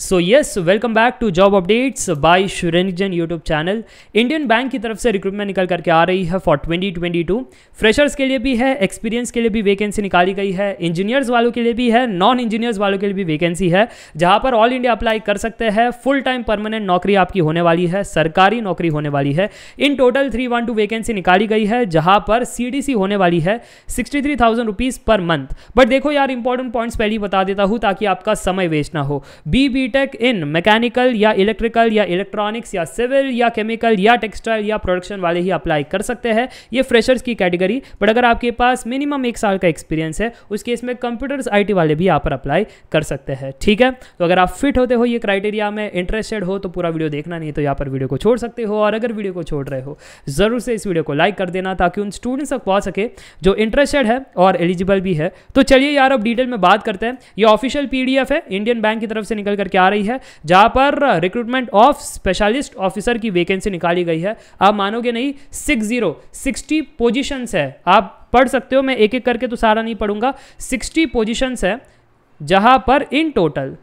so yes welcome back to job updates by Shuranjan YouTube channel Indian bank की तरफ से recruitment निकल करके आ रही है फॉर 2022 फ्रेशर्स के लिए भी है एक्सपीरियंस के लिए भी वैकेंसी निकाली गई है इंजीनियर्स वालों के लिए भी है नॉन इंजीनियर्स वालों के लिए भी वैकेंसी है जहां पर ऑल इंडिया अप्लाई कर सकते हैं फुल टाइम परमानेंट नौकरी आपकी होने वाली है सरकारी नौकरी होने वाली है in total three one two vacancy निकाली गई है जहां पर सी होने वाली है sixty three thousand rupees per month but देखो यार इंपॉर्टेंट पॉइंट्स पहले ही बता देता हूँ ताकि आपका समय वेस्ट ना हो बी बीटेक इन मैकेनिकल या इलेक्ट्रिकल या इलेक्ट्रॉनिक्स या सिविल या केमिकल या टेक्सटाइल या प्रोडक्शन वाले ही अप्लाई कर सकते हैं ये फ्रेशर्स की कैटेगरी बट अगर आपके पास मिनिमम एक साल का एक्सपीरियंस है उस केस में कंप्यूटर्स आईटी वाले भी यहाँ पर अप्लाई कर सकते हैं ठीक है तो अगर आप फिट होते हो ये क्राइटेरिया में इंटरेस्टेड हो तो पूरा वीडियो देखना नहीं तो यहाँ पर वीडियो को छोड़ सकते हो और अगर वीडियो को छोड़ रहे हो ज़रूर से इस वीडियो को लाइक कर देना ताकि उन स्टूडेंट्स तक पहुँच सके जो इंटरेस्टेड है और एलिजिबल भी है तो चलिए यार अब डिटेल में बात करते हैं ये ऑफिशियल पी है इंडियन बैंक की तरफ से निकल करके लेके आ रही है जहां पर रिक्रूटमेंट ऑफ स्पेशलिस्ट ऑफिसर की वैकेंसी निकाली गई है आप मानोगे नहीं सिक्स जीरो सिक्सटी पोजिशन है आप पढ़ सकते हो मैं एक एक करके तो सारा नहीं पढ़ूंगा सिक्सटी पोजिशन है जहां पर इन टोटल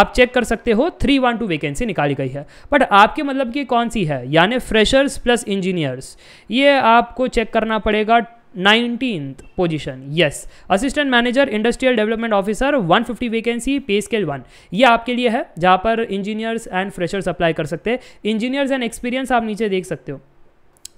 आप चेक कर सकते हो थ्री वन टू वैकेंसी निकाली गई है बट आपके मतलब की कौन सी है यानी फ्रेशर्स प्लस इंजीनियर्स ये आपको चेक करना पड़ेगा nineteenth position yes assistant manager industrial development officer 150 vacancy pay scale one ये आपके लिए है जहाँ पर इंजीनियर्स एंड फ्रेशर्स अप्लाई कर सकते हैं इंजीनियर्स एंड एक्सपीरियंस आप नीचे देख सकते हो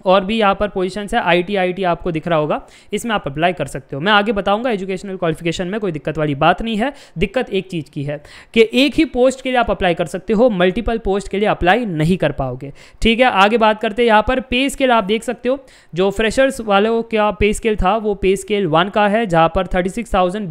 और भी यहाँ पर पोजिशन है आई टी आपको दिख रहा होगा इसमें आप अप्लाई कर सकते हो मैं आगे बताऊंगा एजुकेशनल क्वालिफिकेशन में कोई दिक्कत वाली बात नहीं है दिक्कत एक चीज़ की है कि एक ही पोस्ट के लिए आप अप्लाई कर सकते हो मल्टीपल पोस्ट के लिए अप्लाई नहीं कर पाओगे ठीक है आगे बात करते हैं यहाँ पर पे स्केल आप देख सकते हो जो फ्रेशर्स वालों का पे स्केल था वो पे स्केल वन का है जहाँ पर थर्टी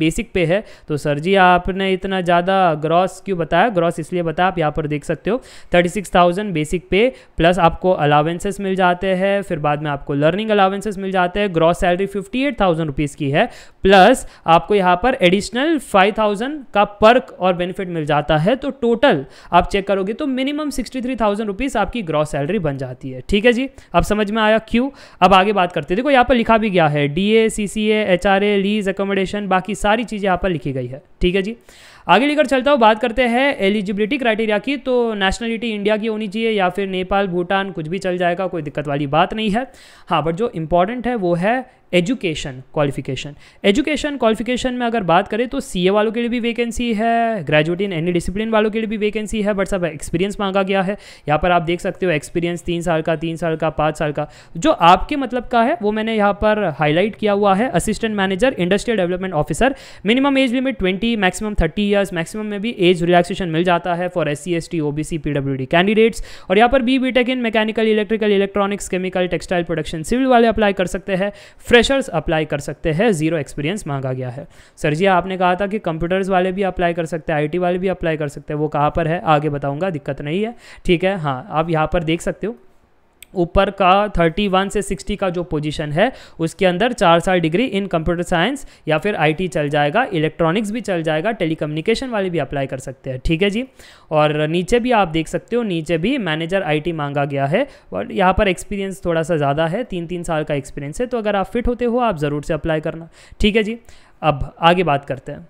बेसिक पे है तो सर जी आपने इतना ज़्यादा ग्रॉस क्यों बताया ग्रॉस इसलिए बताया आप यहाँ पर देख सकते हो थर्टी बेसिक पे प्लस आपको अलावेंसेस मिल जाते हैं है फिर बाद में आपको लर्निंग अलावेंसेस मिल जाते हैं gross salary fifty eight thousand rupees की है प्लस आपको यहाँ पर एडिशनल फाइव थाउजेंड का पर्क और बेनिफिट मिल जाता है तो टोटल आप चेक करोगे तो minimum sixty three thousand rupees आपकी ग्रॉस सैलरी बन जाती है ठीक है जी अब समझ में आया क्यों अब आगे बात करते देखो यहाँ पर लिखा भी गया है D A C C A H R A lease accommodation बाकी सारी चीज़ें यहाँ पर लिखी गई है ठीक है जी आगे लेकर चलता हूँ बात करते हैं एलिजिबिलिटी क्राइटेरिया की तो नेशनलिटी इंडिया की होनी चाहिए या फिर नेपाल भूटान कुछ भी चल जाएगा कोई दिक्कत वाली बात नहीं है हाँ बट जो इंपॉर्टेंट है वो है एजुकेशन क्वालिफिकेशन एजुकेशन क्वालिफिकेशन में अगर बात करें तो सीए वालों के लिए भी वैकेंसी है ग्रेजुएट इन एनी डिसिप्लिन वालों के लिए भी वैकेंसी है बट सब एक्सपीरियंस मांगा गया है यहाँ पर आप देख सकते हो एक्सपीरियंस तीन साल का तीन साल का पाँच साल का जो आपके मतलब का है वो मैंने यहाँ पर हाईलाइट किया हुआ है assistant manager industrial development officer minimum age limit twenty maximum thirty years maximum में भी एज रिलैक्सेशन मिल जाता है for S C S T O B C D candidates और यहाँ पर B B tech in mechanical electrical electronics chemical textile production civil वाले apply कर सकते हैं फ्रेश फ्रेशर्स अप्लाई कर सकते हैं जीरो एक्सपीरियंस मांगा गया है सर जी आपने कहा था कि कंप्यूटर्स वाले भी अप्लाई कर सकते हैं आईटी वाले भी अप्लाई कर सकते हैं वो कहाँ पर है आगे बताऊँगा दिक्कत नहीं है ठीक है हाँ आप यहाँ पर देख सकते हो ऊपर का 31 से 60 का जो पोजीशन है उसके अंदर चार साल डिग्री इन कंप्यूटर साइंस या फिर आईटी चल जाएगा इलेक्ट्रॉनिक्स भी चल जाएगा टेलीकम्युनिकेशन वाले भी अप्लाई कर सकते हैं ठीक है जी और नीचे भी आप देख सकते हो नीचे भी मैनेजर आईटी मांगा गया है और यहाँ पर एक्सपीरियंस थोड़ा सा ज़्यादा है तीन तीन साल का एक्सपीरियंस है तो अगर आप फिट होते हो आप ज़रूर से अप्लाई करना ठीक है जी अब आगे बात करते हैं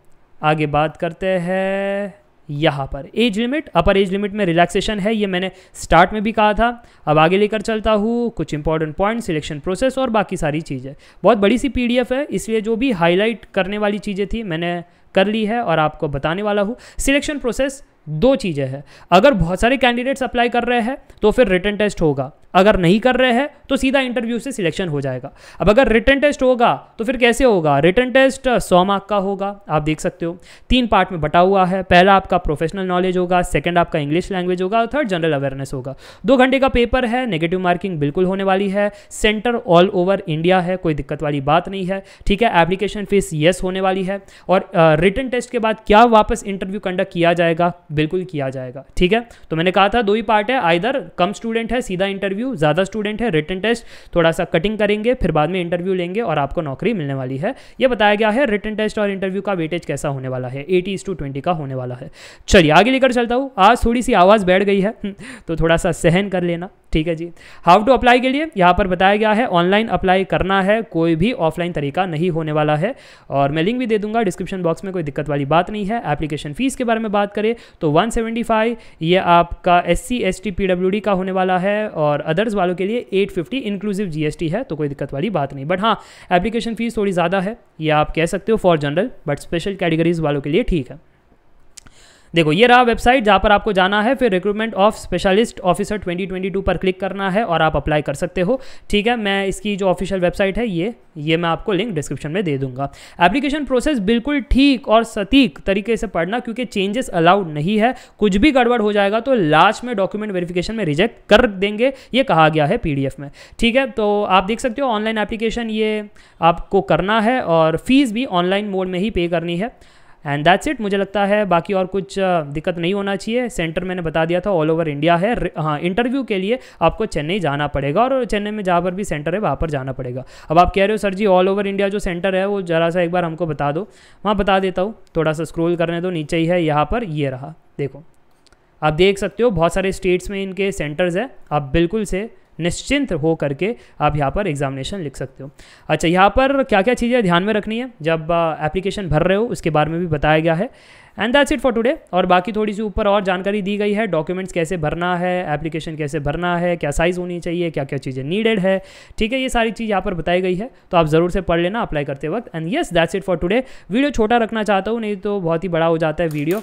आगे बात करते हैं यहाँ पर age limit upper age limit में रिलैक्सेशन है ये मैंने स्टार्ट में भी कहा था अब आगे लेकर चलता हूँ कुछ इंपॉर्टेंट पॉइंट सिलेक्शन प्रोसेस और बाकी सारी चीज़ें बहुत बड़ी सी पी है इसलिए जो भी हाईलाइट करने वाली चीज़ें थी मैंने कर ली है और आपको बताने वाला हूँ सिलेक्शन प्रोसेस दो चीज़ें हैं अगर बहुत सारे कैंडिडेट्स अप्लाई कर रहे हैं तो फिर रिटर्न टेस्ट होगा अगर नहीं कर रहे हैं तो सीधा इंटरव्यू से सिलेक्शन हो जाएगा अब अगर रिटर्न टेस्ट होगा तो फिर कैसे होगा रिटर्न टेस्ट सौ मार्क का होगा आप देख सकते हो तीन पार्ट में बटा हुआ है पहला आपका प्रोफेशनल नॉलेज होगा सेकंड आपका इंग्लिश लैंग्वेज होगा और थर्ड जनरल अवेयरनेस होगा दो घंटे का पेपर है नेगेटिव मार्किंग बिल्कुल होने वाली है सेंटर ऑल ओवर इंडिया है कोई दिक्कत वाली बात नहीं है ठीक है एप्लीकेशन फीस येस होने वाली है और रिटर्न टेस्ट के बाद क्या वापस इंटरव्यू कंडक्ट किया जाएगा बिल्कुल किया जाएगा ठीक है तो मैंने कहा था दो ही पार्ट है आइधर कम स्टूडेंट है सीधा इंटरव्यू ज़्यादा स्टूडेंट है रिटर्न टेस्ट थोड़ा सा कटिंग करेंगे फिर बाद में इंटरव्यू लेंगे और आपको नौकरी मिलने वाली है यह बताया गया है रिटर्न टेस्ट और इंटरव्यू का वेटेज कैसा होने वाला है एटी टू ट्वेंटी का होने वाला है चलिए आगे लेकर चलता हूँ आज थोड़ी सी आवाज़ बैठ गई है तो थोड़ा सा सहन कर लेना ठीक है जी हाउ टू अप्लाई के लिए यहाँ पर बताया गया है ऑनलाइन अप्लाई करना है कोई भी ऑफलाइन तरीका नहीं होने वाला है और मैं लिंक भी दे दूंगा डिस्क्रिप्शन बॉक्स में कोई दिक्कत वाली बात नहीं है एप्लीकेशन फ़ीस के बारे में बात करें तो 175 ये आपका S C S T P W D का होने वाला है और अदर्स वालों के लिए 850 इंक्लूसिव जी है तो कोई दिक्कत वाली बात नहीं बट हाँ एप्लीकेशन फ़ीस थोड़ी ज़्यादा है ये आप कह सकते हो for general but special categories वालों के लिए ठीक है देखो ये रहा वेबसाइट जहाँ पर आपको जाना है फिर रिक्रूटमेंट ऑफ स्पेशलिस्ट ऑफिसर 2022 पर क्लिक करना है और आप अप्लाई कर सकते हो ठीक है मैं इसकी जो ऑफिशियल वेबसाइट है ये ये मैं आपको लिंक डिस्क्रिप्शन में दे दूंगा एप्लीकेशन प्रोसेस बिल्कुल ठीक और सटीक तरीके से पढ़ना क्योंकि चेंजेस अलाउड नहीं है कुछ भी गड़बड़ हो जाएगा तो लास्ट में डॉक्यूमेंट वेरिफिकेशन में रिजेक्ट कर देंगे ये कहा गया है पी में ठीक है तो आप देख सकते हो ऑनलाइन एप्लीकेशन ये आपको करना है और फीस भी ऑनलाइन मोड में ही पे करनी है एंड दैट्स इट मुझे लगता है बाकी और कुछ दिक्कत नहीं होना चाहिए सेंटर मैंने बता दिया था ऑल ओवर इंडिया है हाँ इंटरव्यू के लिए आपको चेन्नई जाना पड़ेगा और चेन्नई में जहाँ पर भी सेंटर है वहाँ पर जाना पड़ेगा अब आप कह रहे हो sir ji all over India जो सेंटर है वो ज़रा सा एक बार हमको बता दो वहाँ बता देता हूँ थोड़ा सा स्क्रोल करने दो नीचे ही है यहाँ पर ये रहा देखो आप देख सकते हो बहुत सारे स्टेट्स में इनके सेंटर्स हैं आप बिल्कुल से निश्चिंत हो करके आप यहाँ पर एग्जामिनेशन लिख सकते हो अच्छा यहाँ पर क्या क्या चीज़ें ध्यान में रखनी है जब एप्लीकेशन भर रहे हो उसके बारे में भी बताया गया है and that's it for today और बाकी थोड़ी सी ऊपर और जानकारी दी गई है डॉक्यूमेंट्स कैसे भरना है एप्लीकेशन कैसे भरना है क्या साइज़ होनी चाहिए क्या क्या चीज़ें नीडेड है ठीक है ये सारी चीज़ यहाँ पर बताई गई है तो आप ज़रूर से पढ़ लेना अप्लाई करते वक्त and yes that's it for today video छोटा रखना चाहता हूँ नहीं तो बहुत ही बड़ा हो जाता है वीडियो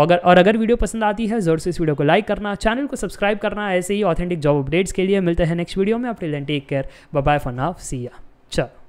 अगर और अगर वीडियो पसंद आती है जरूर से इस वीडियो को लाइक करना चैनल को सब्सक्राइब करना ऐसे ही ऑथेंटिक जॉब अपडेट्स के लिए मिलते हैं नेक्स्ट वीडियो में अपने take care bye for now सिया चलो